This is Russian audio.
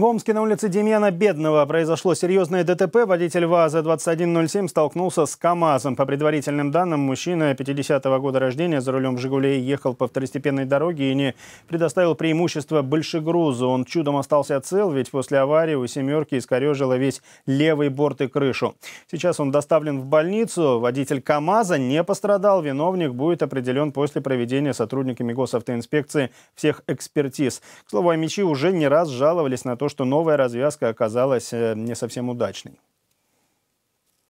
В Омске на улице Демьяна Бедного произошло серьезное ДТП. Водитель ВАЗа-2107 столкнулся с КАМАЗом. По предварительным данным, мужчина 50-го года рождения за рулем «Жигулей» ехал по второстепенной дороге и не предоставил преимущество большегрузу. Он чудом остался цел, ведь после аварии у «семерки» искорежило весь левый борт и крышу. Сейчас он доставлен в больницу. Водитель КАМАЗа не пострадал. Виновник будет определен после проведения сотрудниками госавтоинспекции всех экспертиз. К слову, о уже не раз жаловались на то, что новая развязка оказалась э, не совсем удачной.